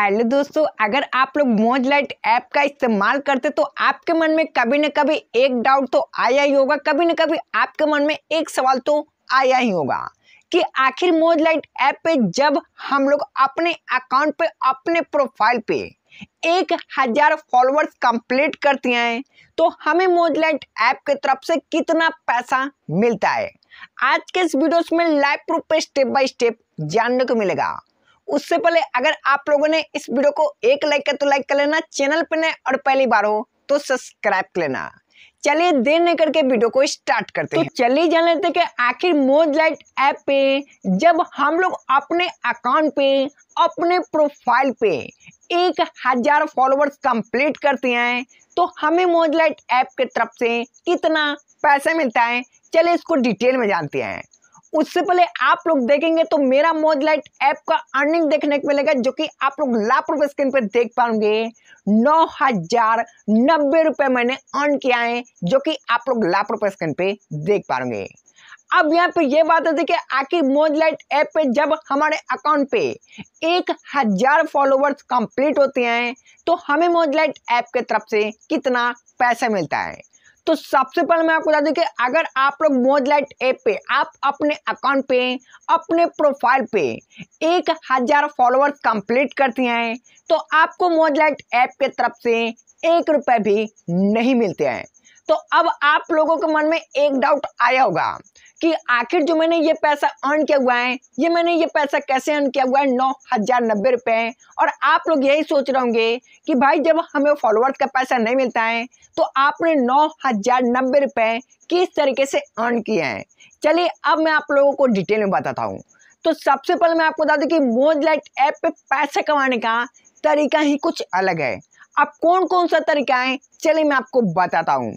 hello दोस्तों अगर आप लोग मौज लाइट ऐप का इस्तेमाल करते तो आपके मन में कभी न कभी एक डाउट तो आया ही होगा कभी न कभी आपके मन में एक सवाल तो आया ही होगा कि आखिर मौज लाइट ऐप पे जब हम लोग अपने अकाउंट पे अपने प्रोफाइल पे एक हजार फॉलोअर्स कंप्लीट करती हैं तो हमें मौज लाइट ऐप की तरफ से कितना पैसा मिलता है आज के इस वीडियो में लाइव प्रूफ पे स्टेप बाय स्टेप जानने को मिलेगा उससे पहले अगर आप लोगों ने इस वीडियो को एक लाइक कर तो लाइक कर लेना चैनल पर नए और पहली बार हो तो सब्सक्राइब कर लेना चलिए देर नहीं करके वीडियो को स्टार्ट करते तो हैं तो चलिए जान लेते हैं कि आखिर मोज लाइट ऐप पे जब हम लोग अपने अकाउंट पे अपने प्रोफाइल पे एक हजार फॉलोवर्स कंप्लीट करते हैं तो हमें मोज लाइट ऐप के तरफ से कितना पैसा मिलता है चलिए इसको डिटेल में जानते हैं उससे पहले आप लोग देखेंगे तो मेरा मोज लाइट ऐप का अर्निंग देखने को मिलेगा जो कि आप लोग लाख रुपए स्क्रीन पर देख पाओगे नौ हजार नब्बे रुपए मैंने अर्न किया है जो कि आप लोग लाख रुपए स्क्रीन पे देख पाओगे अब यहाँ पे ये बात होती है कि आखिर मोज लाइट ऐप पे जब हमारे अकाउंट पे एक हजार फॉलोवर्स कंप्लीट होते हैं तो हमें मोज लाइट ऐप के तरफ से कितना पैसा मिलता है तो सबसे पहले मैं आपको बता दूं कि अगर आप लोग मोज लाइट ऐप पे आप अपने अकाउंट पे अपने प्रोफाइल पे एक हज़ार फॉलोअर्स कंप्लीट करती हैं तो आपको मोज लाइट ऐप के तरफ से एक रुपए भी नहीं मिलते हैं तो अब आप लोगों के मन में एक डाउट आया होगा कि आखिर जो मैंने ये पैसा अर्न किया हुआ है ये मैंने ये पैसा कैसे अर्न किया हुआ है नौ हज़ार नब्बे रुपये और आप लोग यही सोच रहे होंगे कि भाई जब हमें फॉलोअर्स का पैसा नहीं मिलता है तो आपने नौ हज़ार नब्बे रुपए किस तरीके से अर्न किए हैं चलिए अब मैं आप लोगों को डिटेल में बताता हूँ तो सबसे पहले मैं आपको बता दूँ कि मोज लाइट ऐप पे पैसा कमाने का तरीका ही कुछ अलग है अब कौन कौन सा तरीका है चलिए मैं आपको बताता हूँ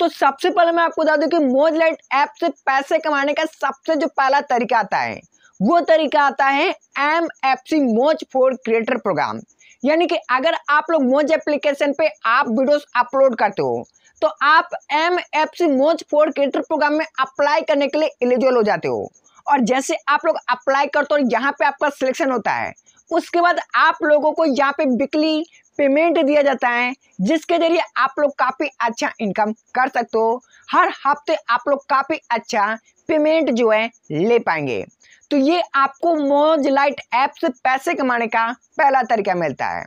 तो सबसे पहले मैं आपको बता दूं कि मोज लाइट ऐप से पैसे कमाने का सबसे जो पहला तरीका आता है वो तरीका आता है M F C Moj for creator programme यानी कि अगर आप लोग मोज एप्लीकेशन पे आप वीडियोस अपलोड करते हो तो आप M F C Moj for creator program में अप्लाई करने के लिए एलिजिबल हो जाते हो और जैसे आप लोग अप्लाई करते हो यहाँ पे आपका सिलेक्शन होता है उसके बाद आप लोगों को यहाँ पे बिकली पेमेंट दिया जाता है जिसके जरिए आप लोग काफ़ी अच्छा इनकम कर सकते हो हर हफ्ते आप लोग काफ़ी अच्छा पेमेंट जो है ले पाएंगे तो ये आपको मोज लाइट ऐप से पैसे कमाने का पहला तरीका मिलता है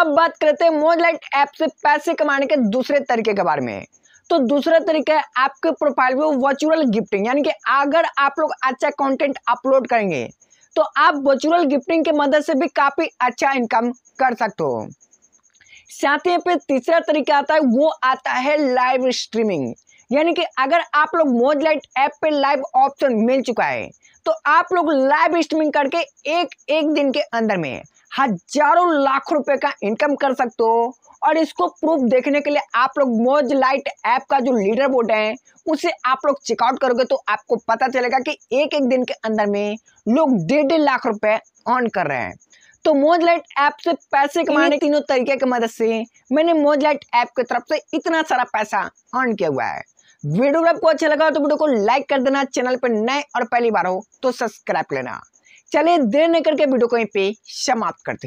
अब बात करते हैं मोज लाइट ऐप से पैसे कमाने के दूसरे तरीके के बारे में तो दूसरा तरीका है आपके प्रोफाइल में वर्चुअल गिफ्टिंग यानी कि अगर आप लोग अच्छा कंटेंट अपलोड करेंगे तो आप वर्चुअल गिफ्टिंग की मदद से भी काफ़ी अच्छा इनकम कर सकते हो साथ ही पे तीसरा तरीका आता है वो आता है लाइव स्ट्रीमिंग यानी कि अगर आप लोग मोज लाइट ऐप पे लाइव ऑप्शन मिल चुका है तो आप लोग लाइव स्ट्रीमिंग करके एक एक दिन के अंदर में हजारों लाख रुपए का इनकम कर सकते हो और इसको प्रूफ देखने के लिए आप लोग मोज लाइट ऐप का जो लीडर बोर्ड है उसे आप लोग चेकआउट करोगे तो आपको पता चलेगा कि एक एक दिन के अंदर में लोग डेढ़ डेढ़ लाख रुपए ऑन कर रहे हैं तो मोज लाइट ऐप से पैसे कमाने तीनों तरीके की मदद से मैंने मोज लाइट ऐप की तरफ से इतना सारा पैसा अर्न किया हुआ है वीडियो आपको अच्छा लगा तो वीडियो को लाइक कर देना चैनल पर नए और पहली बार हो तो सब्सक्राइब लेना चलिए देर न करके वीडियो को यहीं पे समाप्त करते हैं